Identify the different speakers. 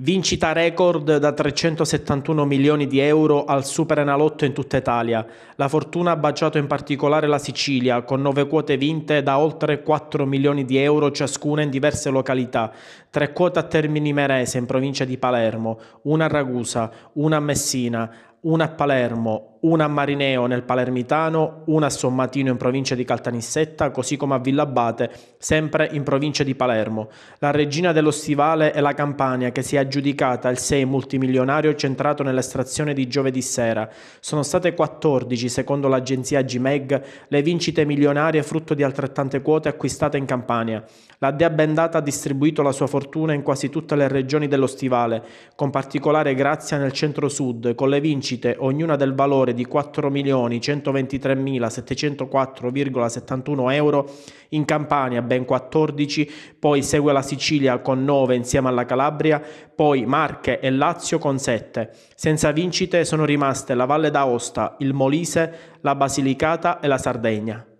Speaker 1: Vincita record da 371 milioni di euro al Super Superenalotto in tutta Italia. La fortuna ha baciato in particolare la Sicilia, con nove quote vinte da oltre 4 milioni di euro ciascuna in diverse località. Tre quote a Termini Merese in provincia di Palermo, una a Ragusa, una a Messina, una a Palermo, una a Marineo nel Palermitano, una a Sommatino in provincia di Caltanissetta, così come a Villabate, sempre in provincia di Palermo. La regina dello stivale è la Campania che si è aggiudicata il 6 multimilionario centrato nell'estrazione di giovedì sera. Sono state 14, secondo l'agenzia GMEG, le vincite milionarie frutto di altrettante quote acquistate in Campania. La dea bendata ha distribuito la sua fortuna in quasi tutte le regioni dello stivale, con particolare grazia nel centro-sud, con le vincite uscite, ognuna del valore di 4.123.704,71 euro, in Campania ben 14, poi segue la Sicilia con 9 insieme alla Calabria, poi Marche e Lazio con 7. Senza vincite sono rimaste la Valle d'Aosta, il Molise, la Basilicata e la Sardegna.